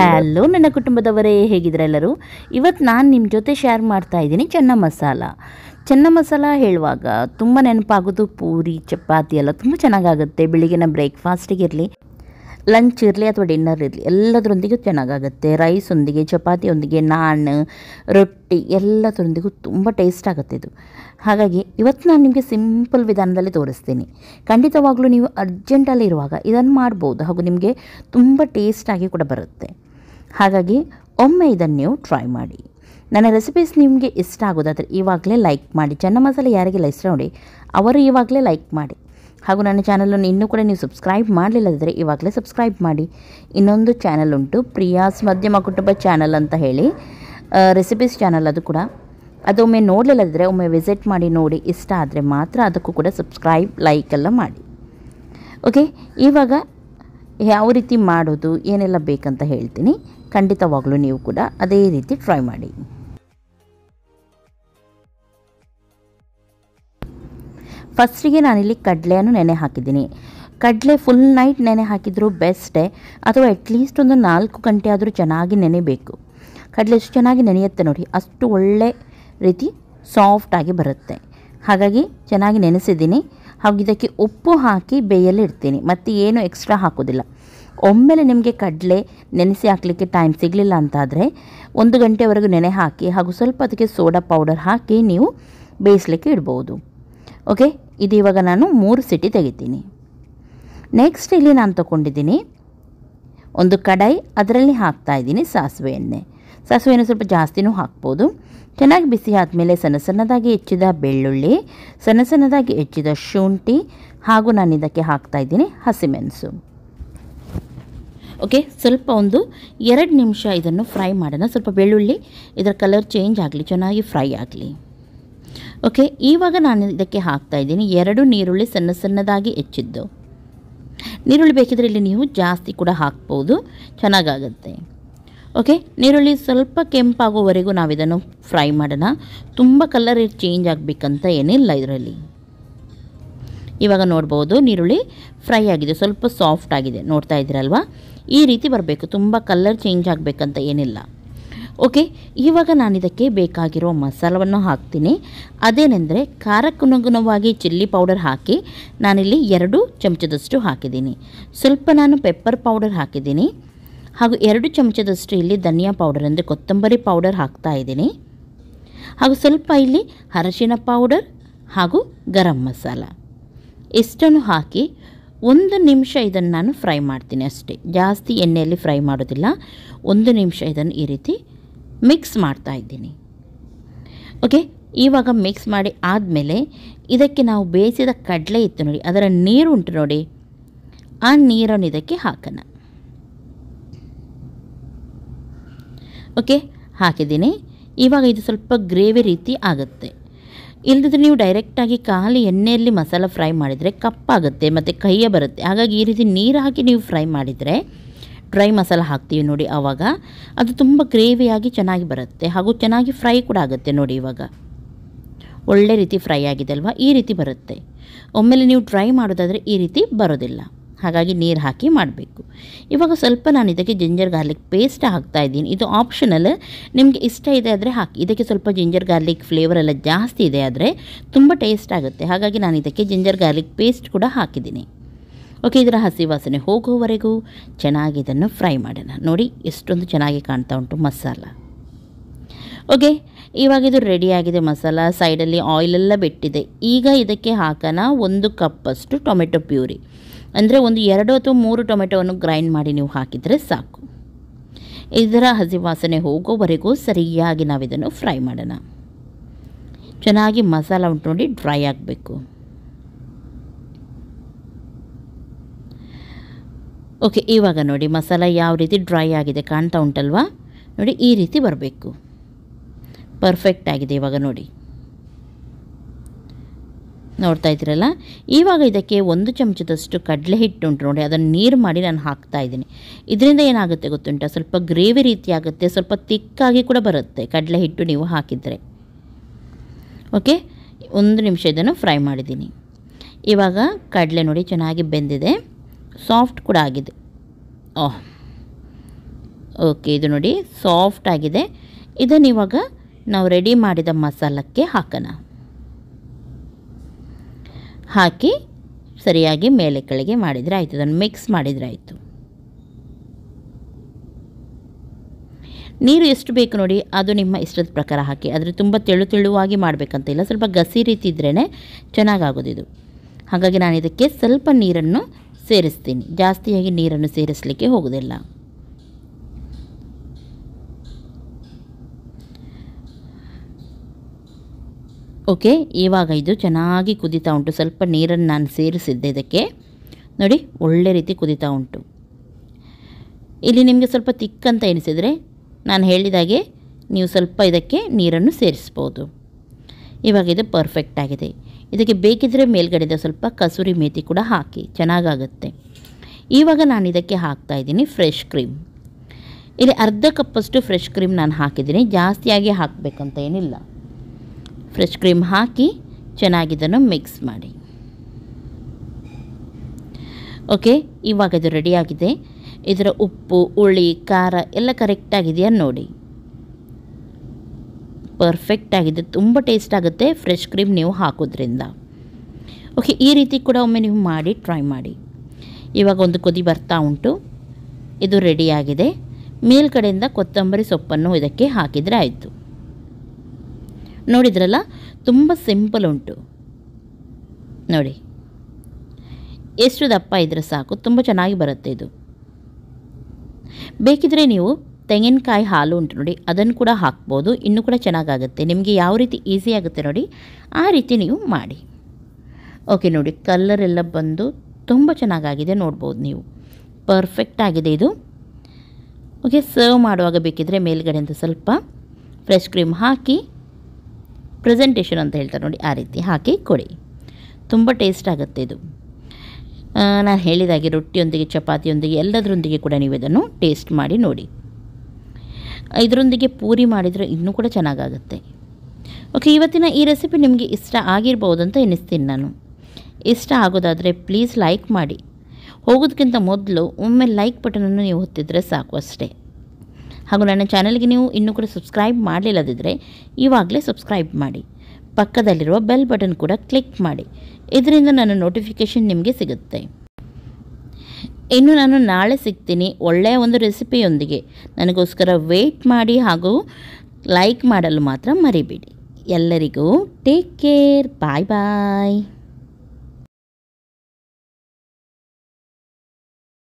hello ನನ್ನ ಕುಟುಂಬದವರೇ ಹೇಗಿದ್ರೆ ಎಲ್ಲರೂ ಇವತ್ತು ನಾನು ನಿಮ್ಮ ಜೊತೆ ಶೇರ್ ಮಾಡ್ತಾ ಇದ್ದೀನಿ ಚೆನ್ನ ಮಸಾಲ ಚೆನ್ನ ಮಸಾಲ ಹೇಳುವಾಗ ತುಂಬ ನೆನಪಾಗೋದು ಪೂರಿ ಚಪಾತಿ ಎಲ್ಲ ತುಂಬ ಚೆನ್ನಾಗಾಗುತ್ತೆ ಬೆಳಿಗ್ಗೆನ ಬ್ರೇಕ್ಫಾಸ್ಟಿಗೆ ಇರಲಿ ಲಂಚ್ ಇರಲಿ ಅಥವಾ ಡಿನ್ನರ್ ಇರಲಿ ಎಲ್ಲದರೊಂದಿಗೂ ಚೆನ್ನಾಗಾಗುತ್ತೆ ರೈಸೊಂದಿಗೆ ಚಪಾತಿಯೊಂದಿಗೆ ನಾನ್ ರೊಟ್ಟಿ ಎಲ್ಲದರೊಂದಿಗೂ ತುಂಬ ಟೇಸ್ಟ್ ಆಗುತ್ತೆ ಇದು ಹಾಗಾಗಿ ಇವತ್ತು ನಾನು ನಿಮಗೆ ಸಿಂಪಲ್ ವಿಧಾನದಲ್ಲಿ ತೋರಿಸ್ತೀನಿ ಖಂಡಿತವಾಗಲೂ ನೀವು ಅರ್ಜೆಂಟಲ್ಲಿ ಇರುವಾಗ ಇದನ್ನು ಮಾಡ್ಬೋದು ಹಾಗೂ ನಿಮಗೆ ತುಂಬ ಟೇಸ್ಟಾಗಿ ಕೂಡ ಬರುತ್ತೆ ಹಾಗಾಗಿ ಒಮ್ಮೆ ಇದನ್ನು ನೀವು ಟ್ರೈ ಮಾಡಿ ನನ್ನ ರೆಸಿಪೀಸ್ ನಿಮಗೆ ಇಷ್ಟ ಆಗೋದಾದರೆ ಇವಾಗಲೇ ಲೈಕ್ ಮಾಡಿ ಚೆನ್ನ ಮಸಾಲೆ ಯಾರಿಗೆಲ್ಲ ಇಷ್ಟ ನೋಡಿ ಅವರು ಇವಾಗಲೇ ಲೈಕ್ ಮಾಡಿ ಹಾಗೂ ನನ್ನ ಚಾನಲನ್ನು ಇನ್ನೂ ಕೂಡ ನೀವು ಸಬ್ಸ್ಕ್ರೈಬ್ ಮಾಡಲಿಲ್ಲದಿದ್ದರೆ ಇವಾಗಲೇ ಸಬ್ಸ್ಕ್ರೈಬ್ ಮಾಡಿ ಇನ್ನೊಂದು ಚಾನಲ್ ಉಂಟು ಪ್ರಿಯಾಸ್ ಮಧ್ಯಮ ಕುಟುಂಬ ಚಾನಲ್ ಅಂತ ಹೇಳಿ ರೆಸಿಪೀಸ್ ಚಾನಲ್ ಅದು ಕೂಡ ಅದೊಮ್ಮೆ ನೋಡಲಿಲ್ಲದಿದ್ದರೆ ಒಮ್ಮೆ ವಿಸಿಟ್ ಮಾಡಿ ನೋಡಿ ಇಷ್ಟ ಆದರೆ ಮಾತ್ರ ಅದಕ್ಕೂ ಕೂಡ ಸಬ್ಸ್ಕ್ರೈಬ್ ಲೈಕ್ ಎಲ್ಲ ಮಾಡಿ ಓಕೆ ಇವಾಗ ಯಾವ ರೀತಿ ಮಾಡೋದು ಏನೆಲ್ಲ ಬೇಕಂತ ಹೇಳ್ತೀನಿ ಖಂಡಿತವಾಗಲೂ ನೀವು ಕೂಡ ಅದೇ ರೀತಿ ಟ್ರೈ ಮಾಡಿ ಫಸ್ಟಿಗೆ ನಾನಿಲ್ಲಿ ಕಡಲೆಯನ್ನು ನೆನೆ ಹಾಕಿದ್ದೀನಿ ಕಡಲೆ ಫುಲ್ ನೈಟ್ ನೆನೆ ಹಾಕಿದರೂ ಬೆಸ್ಟೇ ಅಥವಾ ಅಟ್ಲೀಸ್ಟ್ ಒಂದು ನಾಲ್ಕು ಗಂಟೆ ಆದರೂ ಚೆನ್ನಾಗಿ ನೆನೆಬೇಕು ಕಡಲೆ ಎಷ್ಟು ಚೆನ್ನಾಗಿ ನೆನೆಯುತ್ತೆ ನೋಡಿ ಅಷ್ಟು ಒಳ್ಳೆ ರೀತಿ ಸಾಫ್ಟಾಗಿ ಬರುತ್ತೆ ಹಾಗಾಗಿ ಚೆನ್ನಾಗಿ ನೆನೆಸಿದ್ದೀನಿ ಹಾಗೂ ಇದಕ್ಕೆ ಉಪ್ಪು ಹಾಕಿ ಬೇಯಲ್ಲಿ ಇಡ್ತೀನಿ ಮತ್ತು ಏನು ಎಕ್ಸ್ಟ್ರಾ ಹಾಕೋದಿಲ್ಲ ಒಮ್ಮೆಲೆ ನಿಮಗೆ ಕಡಲೆ ನೆನೆಸಿ ಹಾಕಲಿಕ್ಕೆ ಟೈಮ್ ಸಿಗಲಿಲ್ಲ ಅಂತಾದರೆ ಒಂದು ಗಂಟೆವರೆಗೂ ನೆನೆ ಹಾಕಿ ಹಾಗೂ ಸ್ವಲ್ಪ ಅದಕ್ಕೆ ಸೋಡಾ ಪೌಡರ್ ಹಾಕಿ ನೀವು ಬೇಯಿಸಲಿಕ್ಕೆ ಇಡ್ಬೋದು ಓಕೆ ಇದು ಇವಾಗ ನಾನು ಮೂರು ಸಿಟಿ ತೆಗಿತೀನಿ ನೆಕ್ಸ್ಟ್ ಇಲ್ಲಿ ನಾನು ತೊಗೊಂಡಿದ್ದೀನಿ ಒಂದು ಕಡಾಯಿ ಅದರಲ್ಲಿ ಹಾಕ್ತಾ ಇದ್ದೀನಿ ಸಾಸಿವೆ ಎಣ್ಣೆ ಸಾಸಿವೆ ಎಣ್ಣೆ ಸ್ವಲ್ಪ ಜಾಸ್ತಿನೂ ಹಾಕ್ಬೋದು ಚೆನ್ನಾಗಿ ಬಿಸಿ ಆದಮೇಲೆ ಸಣ್ಣ ಸಣ್ಣದಾಗಿ ಹೆಚ್ಚಿದ ಬೆಳ್ಳುಳ್ಳಿ ಸಣ್ಣ ಸಣ್ಣದಾಗಿ ಹೆಚ್ಚಿದ ಶುಂಠಿ ಹಾಗೂ ನಾನು ಇದಕ್ಕೆ ಹಾಕ್ತಾಯಿದ್ದೀನಿ ಹಸಿಮೆಣಸು ಓಕೆ ಸ್ವಲ್ಪ ಒಂದು ಎರಡು ನಿಮಿಷ ಇದನ್ನು ಫ್ರೈ ಮಾಡೋಣ ಸ್ವಲ್ಪ ಬೆಳ್ಳುಳ್ಳಿ ಇದರ ಕಲರ್ ಚೇಂಜ್ ಆಗಲಿ ಚೆನ್ನಾಗಿ ಫ್ರೈ ಆಗಲಿ ಓಕೆ ಇವಾಗ ನಾನು ಇದಕ್ಕೆ ಇದ್ದೀನಿ ಎರಡು ನೀರುಳ್ಳಿ ಸಣ್ಣ ಸಣ್ಣದಾಗಿ ಹೆಚ್ಚಿದ್ದು ನೀರುಳ್ಳಿ ಬೇಕಿದ್ರೆ ಇಲ್ಲಿ ನೀವು ಜಾಸ್ತಿ ಕೂಡ ಹಾಕ್ಬೋದು ಚೆನ್ನಾಗಾಗುತ್ತೆ ಓಕೆ ನೀರುಳ್ಳಿ ಸ್ವಲ್ಪ ಕೆಂಪಾಗೋವರೆಗೂ ನಾವು ಇದನ್ನು ಫ್ರೈ ಮಾಡೋಣ ತುಂಬ ಕಲರ್ ಚೇಂಜ್ ಆಗಬೇಕಂತ ಏನಿಲ್ಲ ಇದರಲ್ಲಿ ಇವಾಗ ನೋಡ್ಬೋದು ನೀರುಳ್ಳಿ ಫ್ರೈ ಆಗಿದೆ ಸ್ವಲ್ಪ ಸಾಫ್ಟ್ ಆಗಿದೆ ನೋಡ್ತಾ ಇದ್ದೀರಲ್ವಾ ಈ ರೀತಿ ಬರಬೇಕು ತುಂಬ ಕಲರ್ ಚೇಂಜ್ ಆಗಬೇಕಂತ ಏನಿಲ್ಲ ಓಕೆ ಇವಾಗ ನಾನು ಇದಕ್ಕೆ ಬೇಕಾಗಿರೋ ಮಸಾಲವನ್ನು ಹಾಕ್ತೀನಿ ಅದೇನೆಂದರೆ ಖಾರಕ್ಕನುಗುಣವಾಗಿ ಚಿಲ್ಲಿ ಪೌಡರ್ ಹಾಕಿ ನಾನಿಲ್ಲಿ ಎರಡು ಚಮಚದಷ್ಟು ಹಾಕಿದ್ದೀನಿ ಸ್ವಲ್ಪ ನಾನು ಪೆಪ್ಪರ್ ಪೌಡರ್ ಹಾಕಿದ್ದೀನಿ ಹಾಗೂ ಎರಡು ಚಮಚದಷ್ಟು ಇಲ್ಲಿ ಧನಿಯಾ ಪೌಡರ್ ಅಂದರೆ ಕೊತ್ತಂಬರಿ ಪೌಡರ್ ಹಾಕ್ತಾ ಇದ್ದೀನಿ ಹಾಗೂ ಸ್ವಲ್ಪ ಇಲ್ಲಿ ಅರಶಿನ ಪೌಡರ್ ಹಾಗೂ ಗರಂ ಮಸಾಲ ಇಷ್ಟನ್ನು ಹಾಕಿ ಒಂದು ನಿಮಿಷ ಇದನ್ನು ನಾನು ಫ್ರೈ ಮಾಡ್ತೀನಿ ಅಷ್ಟೇ ಜಾಸ್ತಿ ಎಣ್ಣೆಯಲ್ಲಿ ಫ್ರೈ ಮಾಡೋದಿಲ್ಲ ಒಂದು ನಿಮಿಷ ಇದನ್ನು ಈ ರೀತಿ ಮಿಕ್ಸ್ ಮಾಡ್ತಾ ಇದ್ದೀನಿ ಓಕೆ ಇವಾಗ ಮಿಕ್ಸ್ ಮಾಡಿ ಆದಮೇಲೆ ಇದಕ್ಕೆ ನಾವು ಬೇಯಿಸಿದ ಕಡಲೆ ಇತ್ತು ನೋಡಿ ಅದರ ನೀರು ಉಂಟು ನೋಡಿ ಆ ನೀರನ್ನು ಇದಕ್ಕೆ ಹಾಕೋಣ ಓಕೆ ಹಾಕಿದ್ದೀನಿ ಇವಾಗ ಇದು ಸ್ವಲ್ಪ ಗ್ರೇವಿ ರೀತಿ ಆಗುತ್ತೆ ಇಲ್ಲದಿದ್ರೆ ನೀವು ಡೈರೆಕ್ಟಾಗಿ ಖಾಲಿ ಎಣ್ಣೆಯಲ್ಲಿ ಮಸಾಲ ಫ್ರೈ ಮಾಡಿದರೆ ಕಪ್ಪಾಗುತ್ತೆ ಮತ್ತು ಕೈಯೇ ಬರುತ್ತೆ ಹಾಗಾಗಿ ಈ ರೀತಿ ನೀರು ಹಾಕಿ ನೀವು ಫ್ರೈ ಮಾಡಿದರೆ ಡ್ರೈ ಮಸಾಲ ಹಾಕ್ತೀವಿ ನೋಡಿ ಆವಾಗ ಅದು ತುಂಬ ಗ್ರೇವಿಯಾಗಿ ಚೆನ್ನಾಗಿ ಬರುತ್ತೆ ಹಾಗೂ ಚೆನ್ನಾಗಿ ಫ್ರೈ ಕೂಡ ಆಗುತ್ತೆ ನೋಡಿ ಇವಾಗ ಒಳ್ಳೆ ರೀತಿ ಫ್ರೈ ಆಗಿದೆ ಅಲ್ವಾ ಈ ರೀತಿ ಬರುತ್ತೆ ಒಮ್ಮೆಲೆ ನೀವು ಡ್ರೈ ಮಾಡೋದಾದರೆ ಈ ರೀತಿ ಬರೋದಿಲ್ಲ ಹಾಗಾಗಿ ನೀರು ಹಾಕಿ ಮಾಡಬೇಕು ಇವಾಗ ಸ್ವಲ್ಪ ನಾನು ಇದಕ್ಕೆ ಜಿಂಜರ್ ಗಾರ್ಲಿಕ್ ಪೇಸ್ಟ್ ಹಾಕ್ತಾ ಇದ್ದೀನಿ ಇದು ಆಪ್ಷನಲ್ ನಿಮಗೆ ಇಷ್ಟ ಇದೆ ಆದರೆ ಹಾಕಿ ಇದಕ್ಕೆ ಸ್ವಲ್ಪ ಜಿಂಜರ್ ಗಾರ್ಲಿಕ್ ಫ್ಲೇವರ್ ಎಲ್ಲ ಜಾಸ್ತಿ ಇದೆ ಆದರೆ ತುಂಬ ಟೇಸ್ಟ್ ಆಗುತ್ತೆ ಹಾಗಾಗಿ ನಾನು ಇದಕ್ಕೆ ಜಿಂಜರ್ ಗಾರ್ಲಿಕ್ ಪೇಸ್ಟ್ ಕೂಡ ಹಾಕಿದ್ದೀನಿ ಓಕೆ ಇದರ ಹಸಿ ವಾಸನೆ ಹೋಗೋವರೆಗೂ ಚೆನ್ನಾಗಿ ಇದನ್ನು ಫ್ರೈ ಮಾಡೋಣ ನೋಡಿ ಎಷ್ಟೊಂದು ಚೆನ್ನಾಗಿ ಕಾಣ್ತಾ ಉಂಟು ಮಸಾಲ ಓಕೆ ಇವಾಗ ಇದು ರೆಡಿಯಾಗಿದೆ ಮಸಾಲ ಸೈಡಲ್ಲಿ ಆಯಿಲೆಲ್ಲ ಬಿಟ್ಟಿದೆ ಈಗ ಇದಕ್ಕೆ ಹಾಕೋಣ ಒಂದು ಕಪ್ಪಷ್ಟು ಟೊಮೆಟೊ ಪ್ಯೂರಿ ಅಂದರೆ ಒಂದು ಎರಡು ಅಥವಾ ಮೂರು ಟೊಮೆಟೊವನ್ನು ಗ್ರೈಂಡ್ ಮಾಡಿ ನೀವು ಹಾಕಿದರೆ ಸಾಕು ಇದರ ಹಸಿ ವಾಸನೆ ಹೋಗೋವರೆಗೂ ಸರಿಯಾಗಿ ನಾವು ಇದನ್ನು ಫ್ರೈ ಮಾಡೋಣ ಚೆನ್ನಾಗಿ ಮಸಾಲ ಉಂಟು ನೋಡಿ ಡ್ರೈ ಆಗಬೇಕು ಓಕೆ ಇವಾಗ ನೋಡಿ ಮಸಾಲ ಯಾವ ರೀತಿ ಡ್ರೈ ಆಗಿದೆ ಕಾಣ್ತಾ ಉಂಟಲ್ವಾ ನೋಡಿ ಈ ರೀತಿ ಬರಬೇಕು ಪರ್ಫೆಕ್ಟ್ ಆಗಿದೆ ಇವಾಗ ನೋಡಿ ನೋಡ್ತಾ ಇದ್ದೀರಲ್ಲ ಇವಾಗ ಇದಕ್ಕೆ ಒಂದು ಚಮಚದಷ್ಟು ಕಡಲೆ ಹಿಟ್ಟು ಉಂಟು ನೋಡಿ ಅದನ್ನು ನೀರು ಮಾಡಿ ನಾನು ಹಾಕ್ತಾ ಇದ್ದೀನಿ ಇದರಿಂದ ಏನಾಗುತ್ತೆ ಗೊತ್ತುಂಟ ಸ್ವಲ್ಪ ಗ್ರೇವಿ ರೀತಿ ಆಗುತ್ತೆ ಸ್ವಲ್ಪ ತಿಕ್ಕಾಗಿ ಕೂಡ ಬರುತ್ತೆ ಕಡಲೆ ಹಿಟ್ಟು ನೀವು ಹಾಕಿದರೆ ಓಕೆ ಒಂದು ನಿಮಿಷ ಇದನ್ನು ಫ್ರೈ ಮಾಡಿದ್ದೀನಿ ಇವಾಗ ಕಡಲೆ ನೋಡಿ ಚೆನ್ನಾಗಿ ಬೆಂದಿದೆ ಸಾಫ್ಟ್ ಕೂಡ ಆಗಿದೆ ಓಹ್ ಓಕೆ ಇದು ನೋಡಿ ಸಾಫ್ಟ್ ಆಗಿದೆ ಇವಾಗ ನಾವು ರೆಡಿ ಮಾಡಿದ ಮಸಾಲಕ್ಕೆ ಹಾಕೋಣ ಹಾಕಿ ಸರಿಯಾಗಿ ಮೇಲೆ ಕೆಳಗೆ ಮಾಡಿದರೆ ಆಯಿತು ಅದನ್ನು ಮಿಕ್ಸ್ ಮಾಡಿದರೆ ಆಯಿತು ನೀರು ಎಷ್ಟು ಬೇಕು ನೋಡಿ ಅದು ನಿಮ್ಮ ಇಷ್ಟದ ಪ್ರಕಾರ ಹಾಕಿ ಆದರೆ ತುಂಬ ತೆಳು ತೆಳುವಾಗಿ ಮಾಡಬೇಕಂತ ಇಲ್ಲ ಸ್ವಲ್ಪ ಗಸಿ ರೀತಿ ಇದ್ರೇ ಚೆನ್ನಾಗಾಗೋದಿದು ಇದು ಹಾಗಾಗಿ ನಾನು ಇದಕ್ಕೆ ಸ್ವಲ್ಪ ನೀರನ್ನು ಸೇರಿಸ್ತೀನಿ ಜಾಸ್ತಿಯಾಗಿ ನೀರನ್ನು ಸೇರಿಸಲಿಕ್ಕೆ ಹೋಗೋದಿಲ್ಲ ಓಕೆ ಇವಾಗ ಇದು ಚೆನ್ನಾಗಿ ಕುದಿತಾ ಉಂಟು ಸ್ವಲ್ಪ ನೀರನ್ನು ನಾನು ಸೇರಿಸಿದ್ದೆ ಇದಕ್ಕೆ ನೋಡಿ ಒಳ್ಳೆ ರೀತಿ ಕುದಿತಾ ಉಂಟು ಇಲ್ಲಿ ನಿಮಗೆ ಸ್ವಲ್ಪ ತಿಕ್ ಅಂತ ಎನಿಸಿದರೆ ನಾನು ಹೇಳಿದಾಗೆ ನೀವು ಸ್ವಲ್ಪ ಇದಕ್ಕೆ ನೀರನ್ನು ಸೇರಿಸ್ಬೋದು ಇವಾಗ ಇದು ಪರ್ಫೆಕ್ಟ್ ಆಗಿದೆ ಇದಕ್ಕೆ ಬೇಕಿದ್ದರೆ ಮೇಲ್ಗಡೆದ ಸ್ವಲ್ಪ ಕಸೂರಿ ಮೇಥಿ ಕೂಡ ಹಾಕಿ ಚೆನ್ನಾಗಾಗುತ್ತೆ ಇವಾಗ ನಾನು ಇದಕ್ಕೆ ಹಾಕ್ತಾ ಇದ್ದೀನಿ ಫ್ರೆಶ್ ಕ್ರೀಮ್ ಇಲ್ಲಿ ಅರ್ಧ ಕಪ್ಪಷ್ಟು ಫ್ರೆಶ್ ಕ್ರೀಮ್ ನಾನು ಹಾಕಿದ್ದೀನಿ ಜಾಸ್ತಿಯಾಗಿ ಹಾಕಬೇಕಂತ ಏನಿಲ್ಲ ಫ್ರೆಶ್ ಕ್ರೀಮ್ ಹಾಕಿ ಚೆನ್ನಾಗಿದ್ದನ್ನು ಮಿಕ್ಸ್ ಮಾಡಿ ಓಕೆ ಇವಾಗ ಇದು ರೆಡಿಯಾಗಿದೆ ಇದರ ಉಪ್ಪು ಹುಳಿ ಖಾರ ಎಲ್ಲ ಕರೆಕ್ಟಾಗಿದೆಯಾ ನೋಡಿ ಪರ್ಫೆಕ್ಟ್ ಆಗಿದೆ ತುಂಬ ಟೇಸ್ಟ್ ಆಗುತ್ತೆ ಫ್ರೆಶ್ ಕ್ರೀಮ್ ನೀವು ಹಾಕೋದ್ರಿಂದ ಓಕೆ ಈ ರೀತಿ ಕೂಡ ಒಮ್ಮೆ ನೀವು ಮಾಡಿ ಟ್ರೈ ಮಾಡಿ ಇವಾಗ ಒಂದು ಕುದಿ ಬರ್ತಾ ಉಂಟು ಇದು ರೆಡಿಯಾಗಿದೆ ಮೇಲ್ಗಡೆಯಿಂದ ಕೊತ್ತಂಬರಿ ಸೊಪ್ಪನ್ನು ಇದಕ್ಕೆ ಹಾಕಿದರೆ ಆಯಿತು ನೋಡಿದ್ರಲ್ಲ ತುಂಬ ಸಿಂಪಲ್ ಉಂಟು ನೋಡಿ ಎಷ್ಟು ದಪ್ಪ ಇದ್ದರೆ ಸಾಕು ತುಂಬ ಚೆನ್ನಾಗಿ ಬರುತ್ತೆ ಇದು ಬೇಕಿದ್ರೆ ನೀವು ತೆಂಗಿನಕಾಯಿ ಹಾಲು ಉಂಟು ನೋಡಿ ಅದನ್ನು ಕೂಡ ಹಾಕ್ಬೋದು ಇನ್ನೂ ಕೂಡ ಚೆನ್ನಾಗಾಗುತ್ತೆ ನಿಮಗೆ ಯಾವ ರೀತಿ ಈಸಿ ಆಗುತ್ತೆ ನೋಡಿ ಆ ರೀತಿ ನೀವು ಮಾಡಿ ಓಕೆ ನೋಡಿ ಕಲ್ಲರ್ ಎಲ್ಲ ಬಂದು ತುಂಬ ಚೆನ್ನಾಗಾಗಿದೆ ನೋಡ್ಬೋದು ನೀವು ಪರ್ಫೆಕ್ಟ್ ಆಗಿದೆ ಇದು ಓಕೆ ಸರ್ವ್ ಮಾಡುವಾಗ ಬೇಕಿದ್ರೆ ಮೇಲುಗಡೆಯಿಂದ ಸ್ವಲ್ಪ ಫ್ರೆಶ್ ಕ್ರೀಮ್ ಹಾಕಿ ಪ್ರೆಸೆಂಟೇಷನ್ ಅಂತ ಹೇಳ್ತಾರೆ ನೋಡಿ ಆ ರೀತಿ ಹಾಕಿ ಕೊಡಿ ತುಂಬ ಟೇಸ್ಟ್ ಆಗುತ್ತೆ ಇದು ನಾನು ಹೇಳಿದಾಗೆ ರೊಟ್ಟಿಯೊಂದಿಗೆ ಚಪಾತಿಯೊಂದಿಗೆ ಎಲ್ಲದರೊಂದಿಗೆ ಕೂಡ ನೀವು ಇದನ್ನು ಟೇಸ್ಟ್ ಮಾಡಿ ನೋಡಿ ಇದರೊಂದಿಗೆ ಪೂರಿ ಮಾಡಿದರೆ ಇನ್ನೂ ಕೂಡ ಚೆನ್ನಾಗಾಗುತ್ತೆ ಓಕೆ ಇವತ್ತಿನ ಈ ರೆಸಿಪಿ ನಿಮಗೆ ಇಷ್ಟ ಆಗಿರ್ಬೋದು ಅಂತ ಎನಿಸ್ತೀನಿ ನಾನು ಇಷ್ಟ ಆಗೋದಾದರೆ ಪ್ಲೀಸ್ ಲೈಕ್ ಮಾಡಿ ಹೋಗೋದಕ್ಕಿಂತ ಮೊದಲು ಒಮ್ಮೆ ಲೈಕ್ ಬಟನನ್ನು ನೀವು ಹೊತ್ತಿದ್ರೆ ಸಾಕು ಅಷ್ಟೇ ಹಾಗೂ ನನ್ನ ಚಾನಲ್ಗೆ ನೀವು ಇನ್ನೂ ಕೂಡ ಸಬ್ಸ್ಕ್ರೈಬ್ ಮಾಡಲಿಲ್ಲದಿದ್ದರೆ ಇವಾಗಲೇ ಸಬ್ಸ್ಕ್ರೈಬ್ ಮಾಡಿ ಪಕ್ಕದಲ್ಲಿರುವ ಬೆಲ್ ಬಟನ್ ಕೂಡ ಕ್ಲಿಕ್ ಮಾಡಿ ಇದರಿಂದ ನನ್ನ ನೋಟಿಫಿಕೇಷನ್ ನಿಮಗೆ ಸಿಗುತ್ತೆ ಇನ್ನು ನಾನು ನಾಳೆ ಸಿಗ್ತೀನಿ ಒಳ್ಳೆಯ ಒಂದು ರೆಸಿಪಿಯೊಂದಿಗೆ ನನಗೋಸ್ಕರ ವೆಯ್ಟ್ ಮಾಡಿ ಹಾಗೂ ಲೈಕ್ ಮಾಡಲು ಮಾತ್ರ ಮರಿಬೇಡಿ ಎಲ್ಲರಿಗೂ ಟೇಕ್ ಕೇರ್ ಬಾಯ್ ಬಾಯ್